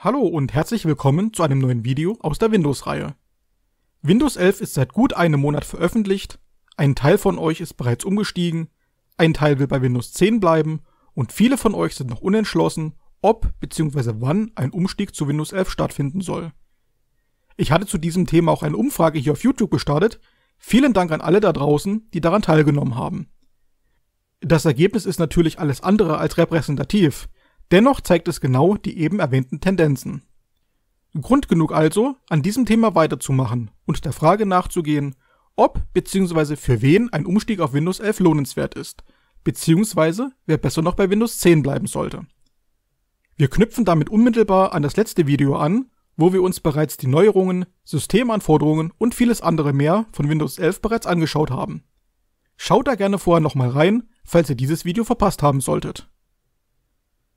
Hallo und herzlich willkommen zu einem neuen Video aus der Windows-Reihe. Windows 11 ist seit gut einem Monat veröffentlicht, ein Teil von euch ist bereits umgestiegen, ein Teil will bei Windows 10 bleiben und viele von euch sind noch unentschlossen, ob bzw. wann ein Umstieg zu Windows 11 stattfinden soll. Ich hatte zu diesem Thema auch eine Umfrage hier auf YouTube gestartet, vielen Dank an alle da draußen, die daran teilgenommen haben. Das Ergebnis ist natürlich alles andere als repräsentativ, Dennoch zeigt es genau die eben erwähnten Tendenzen. Grund genug also, an diesem Thema weiterzumachen und der Frage nachzugehen, ob bzw. für wen ein Umstieg auf Windows 11 lohnenswert ist, bzw. wer besser noch bei Windows 10 bleiben sollte. Wir knüpfen damit unmittelbar an das letzte Video an, wo wir uns bereits die Neuerungen, Systemanforderungen und vieles andere mehr von Windows 11 bereits angeschaut haben. Schaut da gerne vorher nochmal rein, falls ihr dieses Video verpasst haben solltet.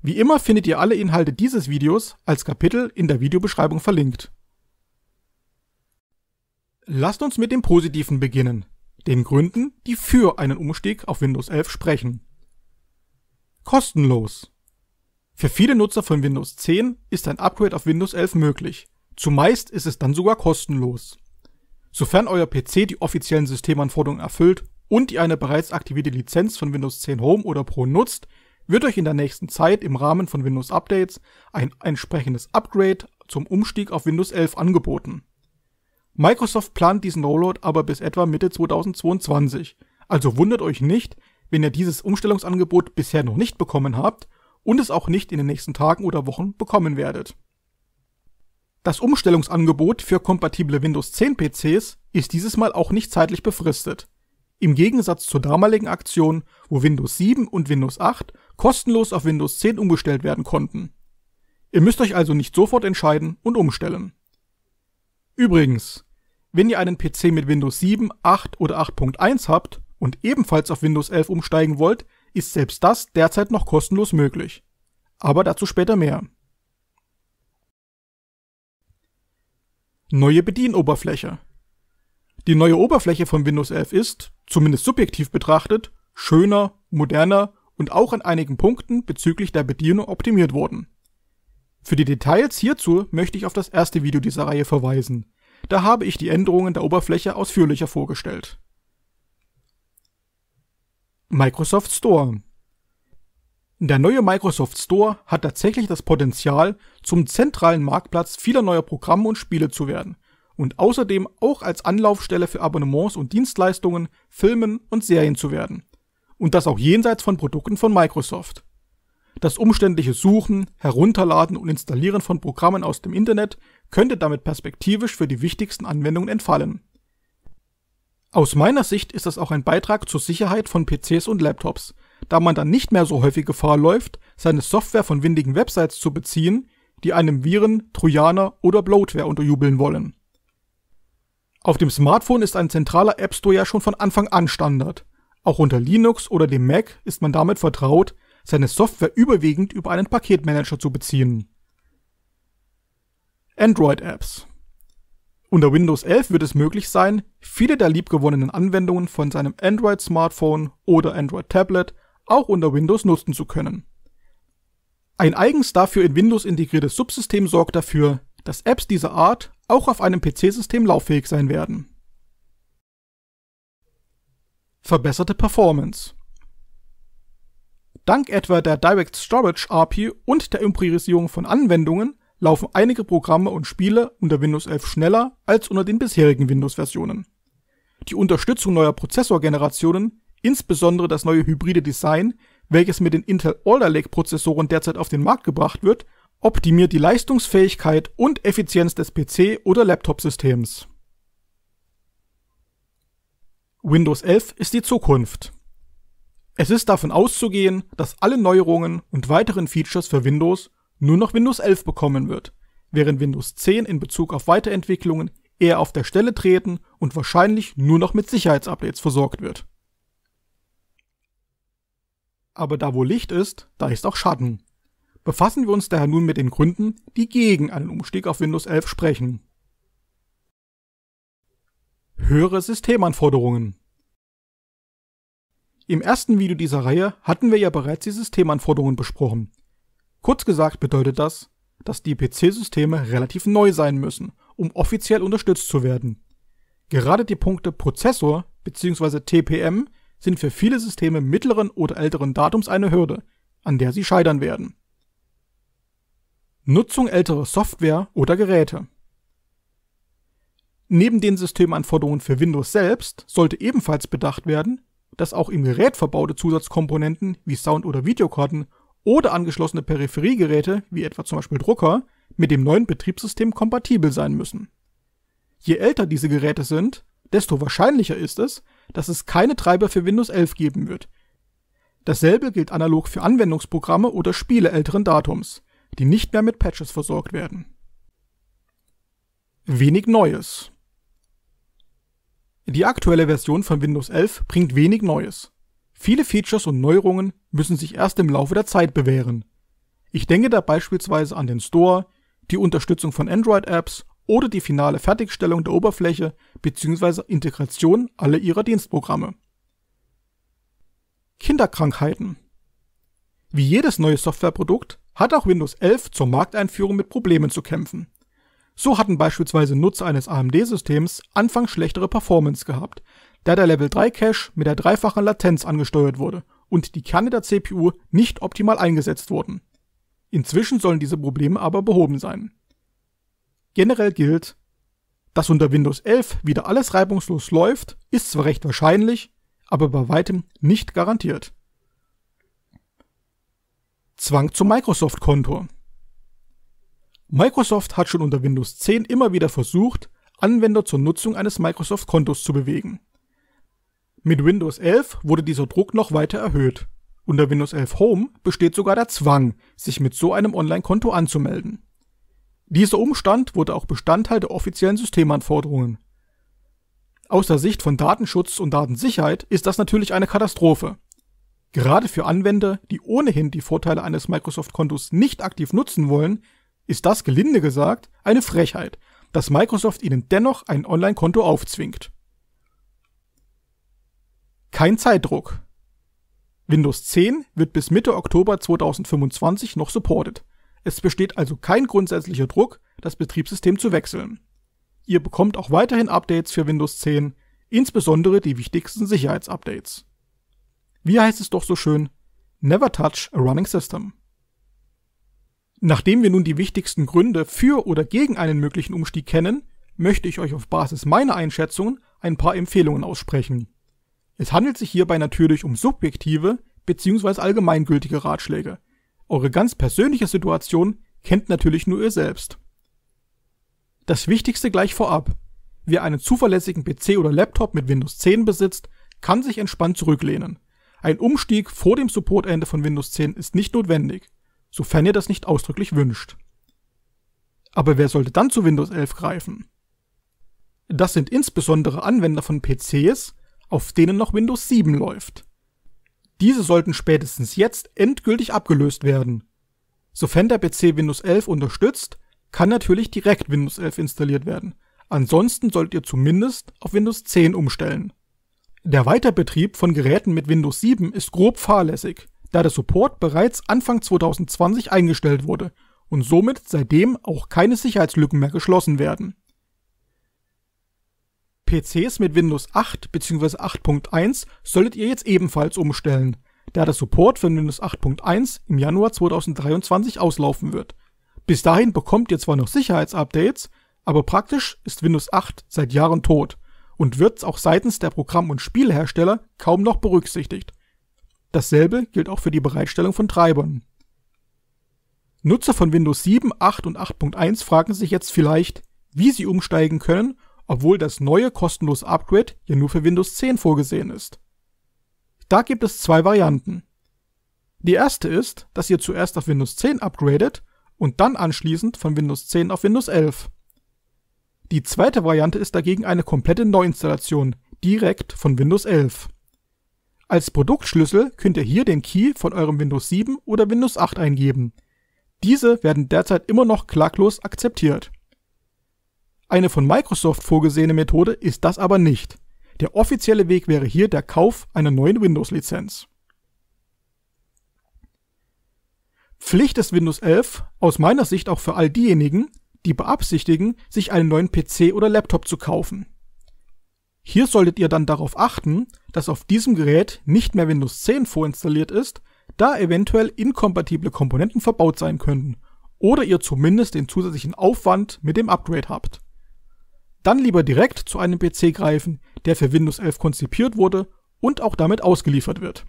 Wie immer findet ihr alle Inhalte dieses Videos als Kapitel in der Videobeschreibung verlinkt. Lasst uns mit dem Positiven beginnen, den Gründen, die für einen Umstieg auf Windows 11 sprechen. Kostenlos. Für viele Nutzer von Windows 10 ist ein Upgrade auf Windows 11 möglich. Zumeist ist es dann sogar kostenlos. Sofern euer PC die offiziellen Systemanforderungen erfüllt und ihr eine bereits aktivierte Lizenz von Windows 10 Home oder Pro nutzt, wird euch in der nächsten Zeit im Rahmen von Windows Updates ein entsprechendes Upgrade zum Umstieg auf Windows 11 angeboten. Microsoft plant diesen Rollout aber bis etwa Mitte 2022, also wundert euch nicht, wenn ihr dieses Umstellungsangebot bisher noch nicht bekommen habt und es auch nicht in den nächsten Tagen oder Wochen bekommen werdet. Das Umstellungsangebot für kompatible Windows 10 PCs ist dieses Mal auch nicht zeitlich befristet. Im Gegensatz zur damaligen Aktion, wo Windows 7 und Windows 8 kostenlos auf Windows 10 umgestellt werden konnten. Ihr müsst euch also nicht sofort entscheiden und umstellen. Übrigens, wenn ihr einen PC mit Windows 7, 8 oder 8.1 habt und ebenfalls auf Windows 11 umsteigen wollt, ist selbst das derzeit noch kostenlos möglich. Aber dazu später mehr. Neue Bedienoberfläche. Die neue Oberfläche von Windows 11 ist, zumindest subjektiv betrachtet, schöner, moderner und auch an einigen Punkten bezüglich der Bedienung optimiert wurden. Für die Details hierzu möchte ich auf das erste Video dieser Reihe verweisen. Da habe ich die Änderungen der Oberfläche ausführlicher vorgestellt. Microsoft Store Der neue Microsoft Store hat tatsächlich das Potenzial, zum zentralen Marktplatz vieler neuer Programme und Spiele zu werden und außerdem auch als Anlaufstelle für Abonnements und Dienstleistungen, Filmen und Serien zu werden und das auch jenseits von Produkten von Microsoft. Das umständliche Suchen, Herunterladen und Installieren von Programmen aus dem Internet könnte damit perspektivisch für die wichtigsten Anwendungen entfallen. Aus meiner Sicht ist das auch ein Beitrag zur Sicherheit von PCs und Laptops, da man dann nicht mehr so häufig Gefahr läuft, seine Software von windigen Websites zu beziehen, die einem Viren, Trojaner oder Bloatware unterjubeln wollen. Auf dem Smartphone ist ein zentraler App Store ja schon von Anfang an Standard, auch unter Linux oder dem Mac ist man damit vertraut, seine Software überwiegend über einen Paketmanager zu beziehen. Android-Apps Unter Windows 11 wird es möglich sein, viele der liebgewonnenen Anwendungen von seinem Android-Smartphone oder Android-Tablet auch unter Windows nutzen zu können. Ein eigens dafür in Windows integriertes Subsystem sorgt dafür, dass Apps dieser Art auch auf einem PC-System lauffähig sein werden verbesserte Performance. Dank etwa der Direct Storage API und der Priorisierung von Anwendungen laufen einige Programme und Spiele unter Windows 11 schneller als unter den bisherigen Windows-Versionen. Die Unterstützung neuer Prozessorgenerationen, insbesondere das neue hybride Design, welches mit den Intel Alder Lake Prozessoren derzeit auf den Markt gebracht wird, optimiert die Leistungsfähigkeit und Effizienz des PC- oder Laptop-Systems. Windows 11 ist die Zukunft. Es ist davon auszugehen, dass alle Neuerungen und weiteren Features für Windows nur noch Windows 11 bekommen wird, während Windows 10 in Bezug auf Weiterentwicklungen eher auf der Stelle treten und wahrscheinlich nur noch mit Sicherheitsupdates versorgt wird. Aber da wo Licht ist, da ist auch Schatten. Befassen wir uns daher nun mit den Gründen, die gegen einen Umstieg auf Windows 11 sprechen. Höhere Systemanforderungen. Im ersten Video dieser Reihe hatten wir ja bereits die Systemanforderungen besprochen. Kurz gesagt bedeutet das, dass die PC-Systeme relativ neu sein müssen, um offiziell unterstützt zu werden. Gerade die Punkte Prozessor bzw. TPM sind für viele Systeme mittleren oder älteren Datums eine Hürde, an der sie scheitern werden. Nutzung älterer Software oder Geräte Neben den Systemanforderungen für Windows selbst sollte ebenfalls bedacht werden, dass auch im Gerät verbaute Zusatzkomponenten wie Sound- oder Videokarten oder angeschlossene Peripheriegeräte wie etwa zum Beispiel Drucker mit dem neuen Betriebssystem kompatibel sein müssen. Je älter diese Geräte sind, desto wahrscheinlicher ist es, dass es keine Treiber für Windows 11 geben wird. Dasselbe gilt analog für Anwendungsprogramme oder Spiele älteren Datums, die nicht mehr mit Patches versorgt werden. Wenig Neues die aktuelle Version von Windows 11 bringt wenig Neues. Viele Features und Neuerungen müssen sich erst im Laufe der Zeit bewähren. Ich denke da beispielsweise an den Store, die Unterstützung von Android-Apps oder die finale Fertigstellung der Oberfläche bzw. Integration aller ihrer Dienstprogramme. Kinderkrankheiten Wie jedes neue Softwareprodukt hat auch Windows 11 zur Markteinführung mit Problemen zu kämpfen. So hatten beispielsweise Nutzer eines AMD-Systems anfangs schlechtere Performance gehabt, da der Level-3-Cache mit der dreifachen Latenz angesteuert wurde und die Kerne der CPU nicht optimal eingesetzt wurden. Inzwischen sollen diese Probleme aber behoben sein. Generell gilt, dass unter Windows 11 wieder alles reibungslos läuft, ist zwar recht wahrscheinlich, aber bei weitem nicht garantiert. Zwang zum Microsoft-Konto. Microsoft hat schon unter Windows 10 immer wieder versucht, Anwender zur Nutzung eines Microsoft-Kontos zu bewegen. Mit Windows 11 wurde dieser Druck noch weiter erhöht. Unter Windows 11 Home besteht sogar der Zwang, sich mit so einem Online-Konto anzumelden. Dieser Umstand wurde auch Bestandteil der offiziellen Systemanforderungen. Aus der Sicht von Datenschutz und Datensicherheit ist das natürlich eine Katastrophe. Gerade für Anwender, die ohnehin die Vorteile eines Microsoft-Kontos nicht aktiv nutzen wollen, ist das gelinde gesagt eine Frechheit, dass Microsoft ihnen dennoch ein Online-Konto aufzwingt. Kein Zeitdruck. Windows 10 wird bis Mitte Oktober 2025 noch supported. Es besteht also kein grundsätzlicher Druck, das Betriebssystem zu wechseln. Ihr bekommt auch weiterhin Updates für Windows 10, insbesondere die wichtigsten Sicherheitsupdates. Wie heißt es doch so schön? Never touch a running system. Nachdem wir nun die wichtigsten Gründe für oder gegen einen möglichen Umstieg kennen, möchte ich euch auf Basis meiner Einschätzungen ein paar Empfehlungen aussprechen. Es handelt sich hierbei natürlich um subjektive bzw. allgemeingültige Ratschläge. Eure ganz persönliche Situation kennt natürlich nur ihr selbst. Das Wichtigste gleich vorab. Wer einen zuverlässigen PC oder Laptop mit Windows 10 besitzt, kann sich entspannt zurücklehnen. Ein Umstieg vor dem Supportende von Windows 10 ist nicht notwendig sofern ihr das nicht ausdrücklich wünscht. Aber wer sollte dann zu Windows 11 greifen? Das sind insbesondere Anwender von PCs, auf denen noch Windows 7 läuft. Diese sollten spätestens jetzt endgültig abgelöst werden. Sofern der PC Windows 11 unterstützt, kann natürlich direkt Windows 11 installiert werden. Ansonsten solltet ihr zumindest auf Windows 10 umstellen. Der Weiterbetrieb von Geräten mit Windows 7 ist grob fahrlässig da der Support bereits Anfang 2020 eingestellt wurde und somit seitdem auch keine Sicherheitslücken mehr geschlossen werden. PCs mit Windows 8 bzw. 8.1 solltet ihr jetzt ebenfalls umstellen, da der Support für Windows 8.1 im Januar 2023 auslaufen wird. Bis dahin bekommt ihr zwar noch Sicherheitsupdates, aber praktisch ist Windows 8 seit Jahren tot und wird auch seitens der Programm- und Spielhersteller kaum noch berücksichtigt. Dasselbe gilt auch für die Bereitstellung von Treibern. Nutzer von Windows 7, 8 und 8.1 fragen sich jetzt vielleicht, wie sie umsteigen können, obwohl das neue kostenlose Upgrade ja nur für Windows 10 vorgesehen ist. Da gibt es zwei Varianten. Die erste ist, dass ihr zuerst auf Windows 10 upgradet und dann anschließend von Windows 10 auf Windows 11. Die zweite Variante ist dagegen eine komplette Neuinstallation, direkt von Windows 11. Als Produktschlüssel könnt ihr hier den Key von eurem Windows 7 oder Windows 8 eingeben. Diese werden derzeit immer noch klaglos akzeptiert. Eine von Microsoft vorgesehene Methode ist das aber nicht. Der offizielle Weg wäre hier der Kauf einer neuen Windows-Lizenz. Pflicht ist Windows 11 aus meiner Sicht auch für all diejenigen, die beabsichtigen, sich einen neuen PC oder Laptop zu kaufen hier solltet ihr dann darauf achten, dass auf diesem Gerät nicht mehr Windows 10 vorinstalliert ist, da eventuell inkompatible Komponenten verbaut sein könnten oder ihr zumindest den zusätzlichen Aufwand mit dem Upgrade habt. Dann lieber direkt zu einem PC greifen, der für Windows 11 konzipiert wurde und auch damit ausgeliefert wird.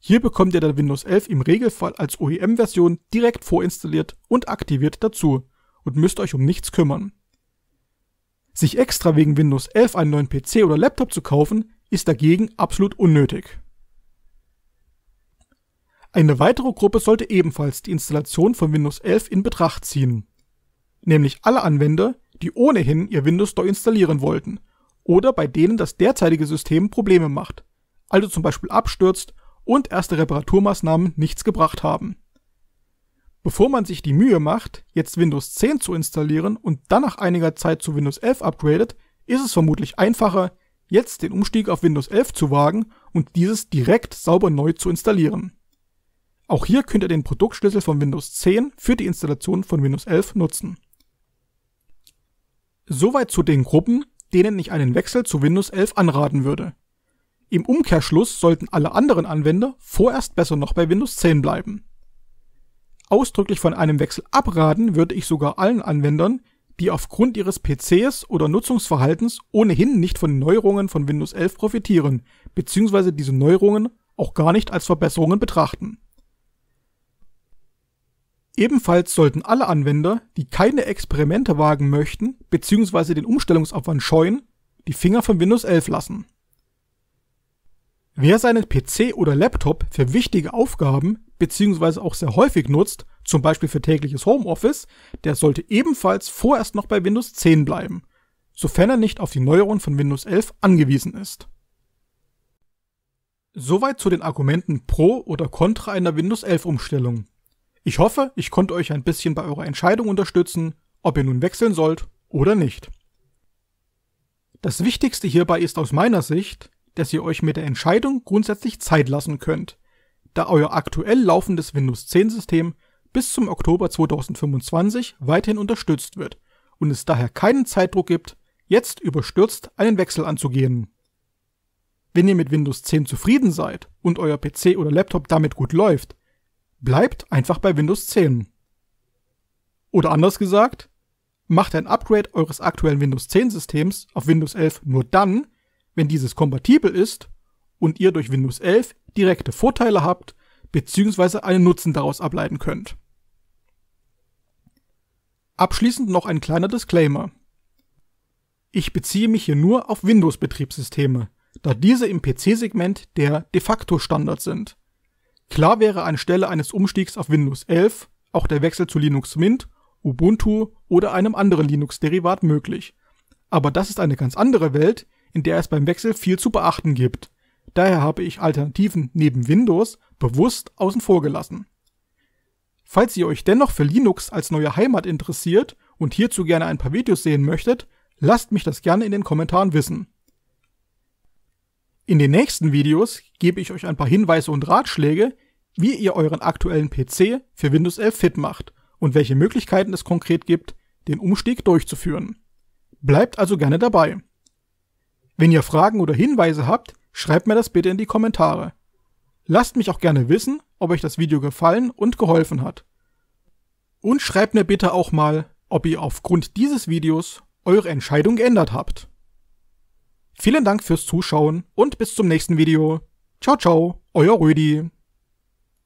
Hier bekommt ihr dann Windows 11 im Regelfall als OEM-Version direkt vorinstalliert und aktiviert dazu und müsst euch um nichts kümmern. Sich extra wegen Windows 11 einen neuen PC oder Laptop zu kaufen, ist dagegen absolut unnötig. Eine weitere Gruppe sollte ebenfalls die Installation von Windows 11 in Betracht ziehen, nämlich alle Anwender, die ohnehin ihr Windows Store installieren wollten oder bei denen das derzeitige System Probleme macht, also zum Beispiel abstürzt und erste Reparaturmaßnahmen nichts gebracht haben Bevor man sich die Mühe macht, jetzt Windows 10 zu installieren und dann nach einiger Zeit zu Windows 11 upgradet, ist es vermutlich einfacher, jetzt den Umstieg auf Windows 11 zu wagen und dieses direkt sauber neu zu installieren. Auch hier könnt ihr den Produktschlüssel von Windows 10 für die Installation von Windows 11 nutzen. Soweit zu den Gruppen, denen ich einen Wechsel zu Windows 11 anraten würde. Im Umkehrschluss sollten alle anderen Anwender vorerst besser noch bei Windows 10 bleiben ausdrücklich von einem Wechsel abraten, würde ich sogar allen Anwendern, die aufgrund ihres PCs oder Nutzungsverhaltens ohnehin nicht von Neuerungen von Windows 11 profitieren, beziehungsweise diese Neuerungen auch gar nicht als Verbesserungen betrachten. Ebenfalls sollten alle Anwender, die keine Experimente wagen möchten beziehungsweise den Umstellungsaufwand scheuen, die Finger von Windows 11 lassen. Wer seinen PC oder Laptop für wichtige Aufgaben beziehungsweise auch sehr häufig nutzt, zum Beispiel für tägliches Homeoffice, der sollte ebenfalls vorerst noch bei Windows 10 bleiben, sofern er nicht auf die Neuerung von Windows 11 angewiesen ist. Soweit zu den Argumenten pro oder contra einer Windows 11 Umstellung. Ich hoffe, ich konnte euch ein bisschen bei eurer Entscheidung unterstützen, ob ihr nun wechseln sollt oder nicht. Das Wichtigste hierbei ist aus meiner Sicht, dass ihr euch mit der Entscheidung grundsätzlich Zeit lassen könnt, da euer aktuell laufendes Windows 10 System bis zum Oktober 2025 weiterhin unterstützt wird und es daher keinen Zeitdruck gibt, jetzt überstürzt einen Wechsel anzugehen. Wenn ihr mit Windows 10 zufrieden seid und euer PC oder Laptop damit gut läuft, bleibt einfach bei Windows 10. Oder anders gesagt, macht ein Upgrade eures aktuellen Windows 10 Systems auf Windows 11 nur dann, wenn dieses kompatibel ist und ihr durch Windows 11 direkte Vorteile habt, bzw. einen Nutzen daraus ableiten könnt. Abschließend noch ein kleiner Disclaimer. Ich beziehe mich hier nur auf Windows-Betriebssysteme, da diese im PC-Segment der de facto Standard sind. Klar wäre anstelle eines Umstiegs auf Windows 11 auch der Wechsel zu Linux Mint, Ubuntu oder einem anderen Linux-Derivat möglich. Aber das ist eine ganz andere Welt, in der es beim Wechsel viel zu beachten gibt Daher habe ich Alternativen neben Windows bewusst außen vor gelassen. Falls ihr euch dennoch für Linux als neue Heimat interessiert und hierzu gerne ein paar Videos sehen möchtet, lasst mich das gerne in den Kommentaren wissen. In den nächsten Videos gebe ich euch ein paar Hinweise und Ratschläge, wie ihr euren aktuellen PC für Windows 11 fit macht und welche Möglichkeiten es konkret gibt, den Umstieg durchzuführen. Bleibt also gerne dabei. Wenn ihr Fragen oder Hinweise habt, Schreibt mir das bitte in die Kommentare. Lasst mich auch gerne wissen, ob euch das Video gefallen und geholfen hat. Und schreibt mir bitte auch mal, ob ihr aufgrund dieses Videos eure Entscheidung geändert habt. Vielen Dank fürs Zuschauen und bis zum nächsten Video. Ciao, ciao, euer Rüdi.